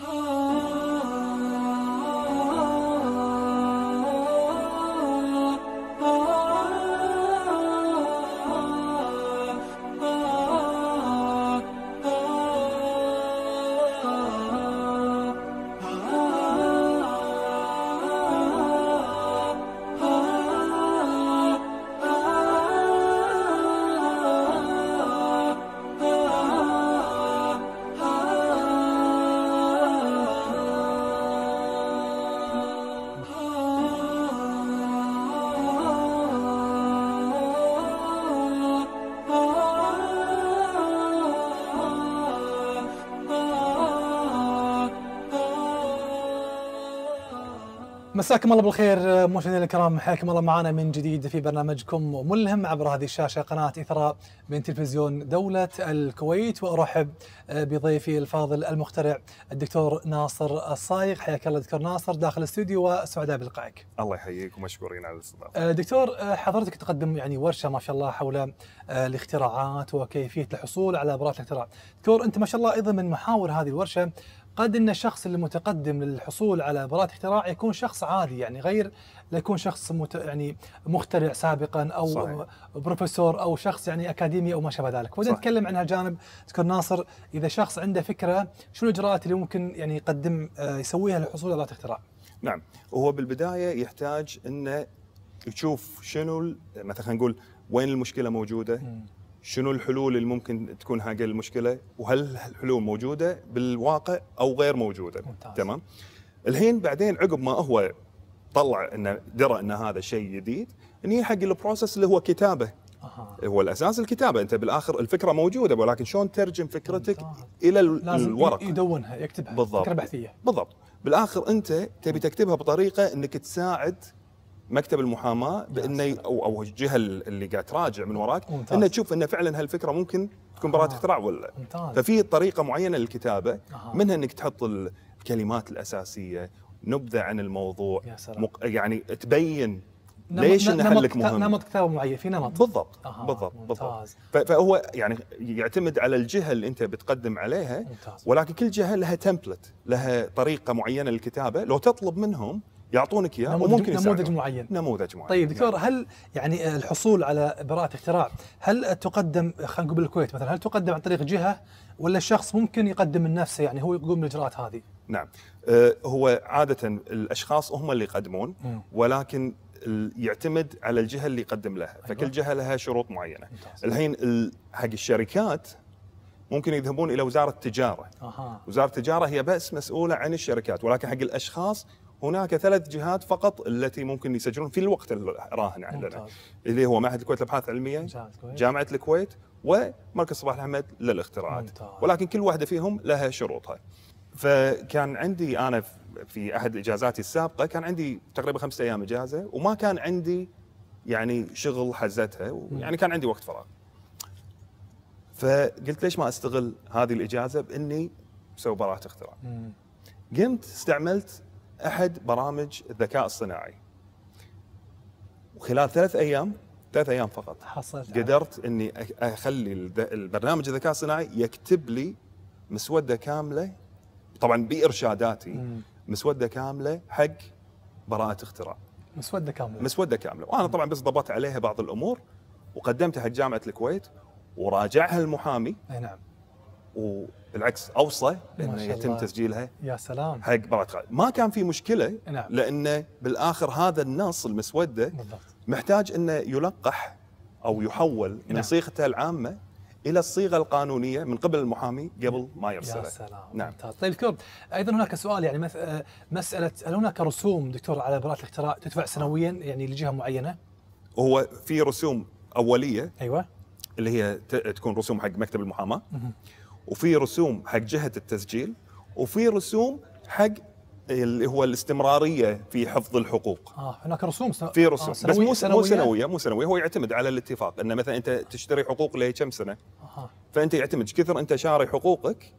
Oh. مساكم الله بالخير مشاهدينا الكرام حياكم الله معنا من جديد في برنامجكم ملهم عبر هذه الشاشه قناه اثراء من تلفزيون دوله الكويت وارحب آه، بضيفي الفاضل المخترع الدكتور ناصر الصايغ حياك الله دكتور ناصر داخل الاستوديو وسعداء بلقائك. الله يحييك ومشكورين على الاستضافه. آه، دكتور آه، حضرتك تقدم يعني ورشه ما شاء الله حول الاختراعات وكيفيه الحصول على براءه الاختراع. دكتور انت ما شاء الله ايضا من محاور هذه الورشه قد ان الشخص المتقدم للحصول على براءه اختراع يكون شخص عادي يعني غير لا يكون شخص مت يعني مخترع سابقا او صحيح. بروفيسور او شخص يعني اكاديمي او ما شابه ذلك، ودي نتكلم عن هالجانب دكتور ناصر اذا شخص عنده فكره شنو الاجراءات اللي ممكن يعني يقدم آه، يسويها للحصول على براءه اختراع؟ نعم هو بالبدايه يحتاج انه يشوف شنو مثلا خلينا نقول وين المشكله موجوده؟ م. شنو الحلول اللي ممكن تكون حق المشكله وهل الحلول موجوده بالواقع او غير موجوده ممتاز. تمام الحين بعدين عقب ما هو طلع انه درى ان هذا شيء جديد اني حق البروسس اللي هو كتابه أه. هو الاساس الكتابه انت بالاخر الفكره موجوده ولكن شلون ترجم فكرتك ممتاز. الى الورق يدونها يكتبها بالضبط فكره بحثيه بالضبط بالاخر انت تبي تكتبها بطريقه انك تساعد مكتب المحاماه بانه او او الجهه اللي قاعد تراجع من وراك انه تشوف انه فعلا هالفكره ممكن تكون براءه آه. اختراع ولا ممتاز. ففي طريقه معينه للكتابه آه. منها انك تحط الكلمات الاساسيه نبذه عن الموضوع يا سلام. مق... يعني تبين ليش نمط نحلك مهم نمط كتابه معين في نمط بالضبط آه بالضبط ممتاز. بالضبط فهو يعني يعتمد على الجهه اللي انت بتقدم عليها ممتاز. ولكن كل جهه لها تمبلت لها طريقه معينه للكتابه لو تطلب منهم يعطونك اياه وممكن نموذج يساعدون. معين نموذج معين طيب دكتور نعم. هل يعني الحصول على براءة اختراع هل تقدم خلينا نقول بالكويت مثلا هل تقدم عن طريق جهة ولا الشخص ممكن يقدم من نفسه يعني هو يقوم بالاجراءات هذه؟ نعم آه، هو عادة الاشخاص هم اللي يقدمون ولكن يعتمد على الجهه اللي يقدم لها أيوة. فكل جهه لها شروط معينه ممتاز. الحين حق الشركات ممكن يذهبون الى وزاره التجاره أها. وزاره التجاره هي بس مسؤوله عن الشركات ولكن حق الاشخاص هناك ثلاث جهات فقط التي ممكن يسجلون في الوقت الراهن عندنا اللي هو معهد الكويت للابحاث العلميه الكويت. جامعه الكويت ومركز صباح الاحمد للاختراعات ممتاز. ولكن كل واحده فيهم لها شروطها فكان عندي انا في احد اجازاتي السابقه كان عندي تقريبا خمسة ايام اجازه وما كان عندي يعني شغل حزتها يعني كان عندي وقت فراغ فقلت ليش ما استغل هذه الاجازه باني اسوي براءه اختراع قمت استعملت احد برامج الذكاء الصناعي وخلال ثلاث ايام ثلاث ايام فقط حصلت قدرت عم. اني اخلي البرنامج الذكاء الصناعي يكتب لي مسوده كامله طبعا بارشاداتي مم. مسوده كامله حق براءه اختراع مسوده كامله مسوده كامله وانا طبعا بس ضبطت عليها بعض الامور وقدمتها حق جامعه الكويت وراجعها المحامي اي نعم بالعكس اوصى لانه يتم تسجيلها يا سلام حق مباراه خالد ما كان في مشكله نعم. لانه بالاخر هذا النص المسوده بالضبط. محتاج انه يلقح او يحول نعم. من صيغته العامه الى الصيغه القانونيه من قبل المحامي قبل ما يرسله. يا سلام نعم ممتاز. طيب دكتور طيب، ايضا هناك سؤال يعني آه، مساله هل هناك رسوم دكتور على براءه الاختراع تدفع سنويا يعني لجهه معينه؟ هو في رسوم اوليه ايوه اللي هي تكون رسوم حق مكتب المحاماه وفي رسوم حق جهه التسجيل وفي رسوم حق اللي هو الاستمراريه في حفظ الحقوق اه هناك رسوم سن... في رسوم آه سنوية. بس مو سنوية. مو سنويه مو سنويه هو يعتمد على الاتفاق انه مثلا انت تشتري حقوق لكم سنه آه. فانت يعتمد كثر انت شاري حقوقك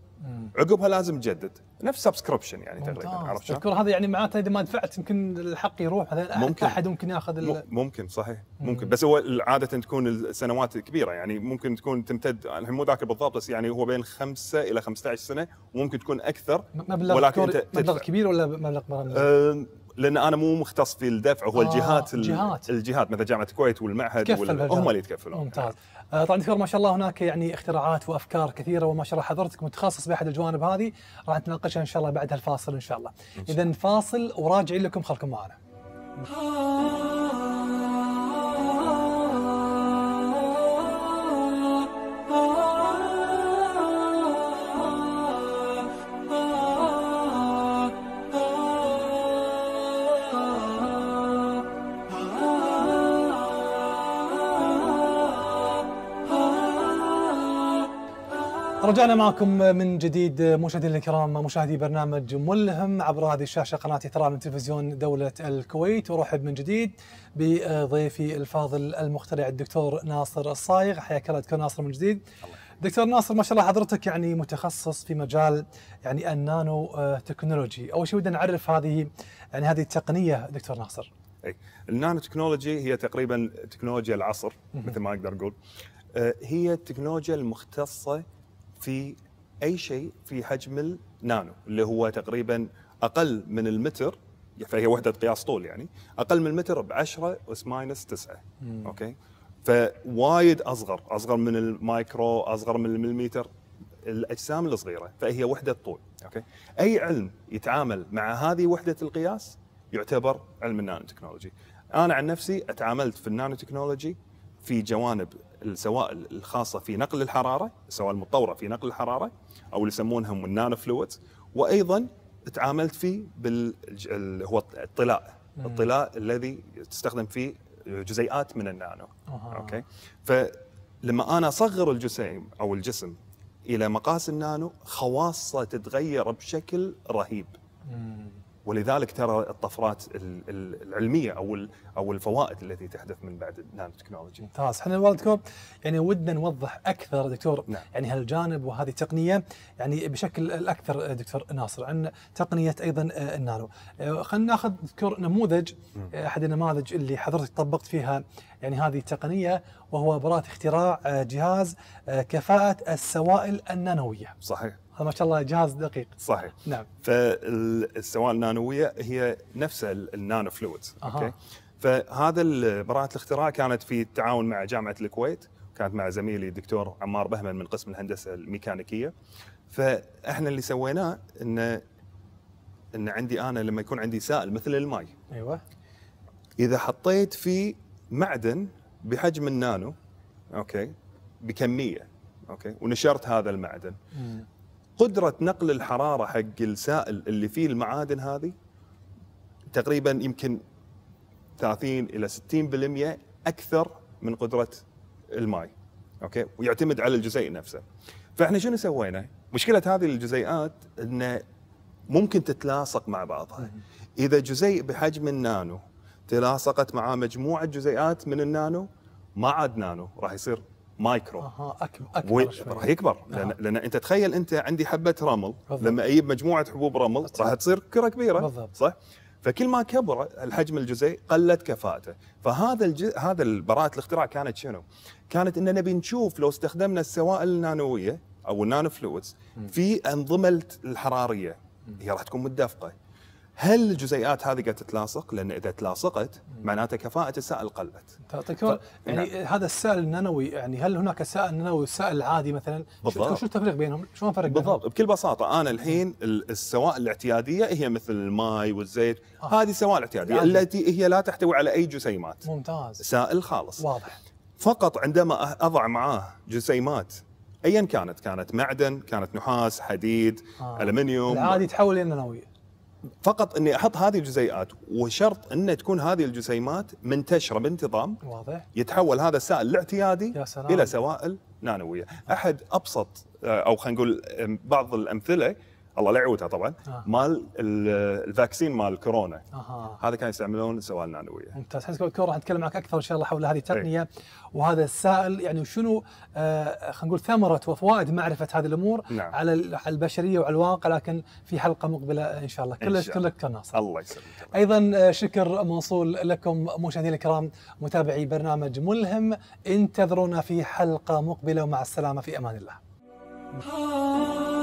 عقبها لازم تجدد نفس سبسكربشن يعني تقريبا عرفت شلون؟ هذا يعني معناته اذا ما دفعت يمكن الحق يروح مثلا ممكن احد ممكن ياخذ ممكن صحيح ممكن بس هو عاده تكون السنوات كبيره يعني ممكن تكون تمتد الحين مو ذاكر بالضبط بس يعني هو بين خمسه الى 15 سنه وممكن تكون اكثر مبلغ ولكن مبلغ كبير ولا مبلغ لان انا مو مختص في الدفع هو آه الجهات الجهات الجهات مثل جامعه الكويت والمعهد هم اللي يتكفلون ممتاز آه طبعا دكتور ما شاء الله هناك يعني اختراعات وافكار كثيره وما شاء الله حضرتك متخصص باحد الجوانب هذه راح نتناقشها ان شاء الله بعد هالفاصل ان شاء الله اذا فاصل وراجعين لكم خلكم معنا رجعنا معكم من جديد مشاهدينا الكرام مشاهدي برنامج ملهم عبر هذه الشاشه قناه من تلفزيون دوله الكويت ورحب من جديد بضيفي الفاضل المخترع الدكتور ناصر الصايغ حياك الله دكتور ناصر من جديد دكتور ناصر ما شاء الله حضرتك يعني متخصص في مجال يعني النانو تكنولوجي اول شيء ودنا نعرف هذه يعني هذه التقنيه دكتور ناصر اي النانو تكنولوجي هي تقريبا تكنولوجيا العصر مثل ما اقدر اقول آه، هي التكنولوجيا المختصه في اي شيء في حجم النانو اللي هو تقريبا اقل من المتر فهي وحده قياس طول يعني اقل من المتر ب 10 اس ماينس 9 اوكي فوايد اصغر اصغر من المايكرو اصغر من المليمتر الاجسام الصغيره فهي وحده طول اوكي اي علم يتعامل مع هذه وحده القياس يعتبر علم النانو تكنولوجي انا عن نفسي اتعاملت في النانو تكنولوجي في جوانب السوائل الخاصه في نقل الحراره السوائل المتطوره في نقل الحراره او اللي يسمونهم النانو فلويدز وايضا تعاملت فيه بال هو الطلاء الطلاء الذي تستخدم فيه جزيئات من النانو أوه. اوكي فلما انا اصغر الجسيم او الجسم الى مقاس النانو خواصه تتغير بشكل رهيب مم. ولذلك ترى الطفرات العلميه او او الفوائد التي تحدث من بعد النانو تكنولوجي. ممتاز، احنا يعني ودنا نوضح اكثر دكتور نعم. يعني هالجانب وهذه التقنيه يعني بشكل الاكثر دكتور ناصر عن تقنيه ايضا آه، النانو. آه، خلينا ناخذ دكتور نموذج آه، احد النماذج اللي حضرتك طبقت فيها يعني هذه التقنيه وهو براءه اختراع جهاز كفاءه السوائل النانويه. صحيح. هذا ما شاء الله جهاز دقيق صحيح نعم فالسوائل النانويه هي نفسها النانو فلويدز أه. اوكي فهذا براءه الاختراع كانت في التعاون مع جامعه الكويت كانت مع زميلي الدكتور عمار بهمن من قسم الهندسه الميكانيكيه فاحنا اللي سويناه ان ان عندي انا لما يكون عندي سائل مثل الماي ايوه اذا حطيت فيه معدن بحجم النانو اوكي بكميه اوكي ونشرت هذا المعدن مم. قدره نقل الحراره حق السائل اللي فيه المعادن هذه تقريبا يمكن 30 الى 60% اكثر من قدره الماي اوكي ويعتمد على الجزيء نفسه فاحنا شنو سوينا مشكله هذه الجزيئات ان ممكن تتلاصق مع بعضها اذا جزيء بحجم النانو تلاصقت مع مجموعه جزيئات من النانو ما عاد نانو راح يصير مايكرو اها اكبر اكبر راح يكبر لان, آه. لأن انت تخيل انت عندي حبه رمل بالضبط. لما اجيب مجموعه حبوب رمل راح تصير كره كبيره بالضبط. صح فكل ما كبر الحجم الجزيء قلت كفاءته فهذا الج... هذا براءه الاختراع كانت شنو كانت ان نبي نشوف لو استخدمنا السوائل النانويه او النانو فلويدز في انظمه الحراريه هي راح تكون متدفقه هل الجزيئات هذه قاعده تتلاصق؟ لان اذا تلاصقت معناته كفاءه السائل قلت. ف... يعني نعم. هذا السائل النانوي يعني هل هناك سائل نانوي والسائل العادي مثلا؟ بالضبط شو التفريق بينهم؟ شو الفرق بينهم؟ بالضبط بكل بساطه انا الحين السوائل الاعتياديه هي مثل الماي والزيت آه. هذه سوائل اعتياديه يعني. التي هي لا تحتوي على اي جسيمات. ممتاز سائل خالص. واضح فقط عندما أه- اضع معاه جسيمات ايا كانت كانت معدن كانت نحاس حديد آه. المنيوم العادي تحول الى نانويه فقط اني احط هذه الجزيئات وشرط ان تكون هذه الجسيمات منتشره بانتظام واضح يتحول هذا السائل الاعتيادي الى سوائل نانويه، احد ابسط آه، او خلينا نقول بعض الامثله الله لا يعوتها طبعا آه. مال الفاكسين مال كورونا آه. هذا كانوا يستعملون سوائل نانويه ممتاز حسك كون راح نتكلم معك اكثر ان شاء الله حول هذه إيه. التقنيه وهذا السائل يعني شنو آه خلينا نقول ثمره وفوائد معرفه هذه الامور نعم. على البشريه وعلى الواقع لكن في حلقه مقبله ان شاء الله كل شكر لك ناصر الله يسلمك ايضا آه، شكر موصول لكم مشاهدينا الكرام متابعي برنامج ملهم انتظرونا في حلقه مقبله ومع السلامه في امان الله آه.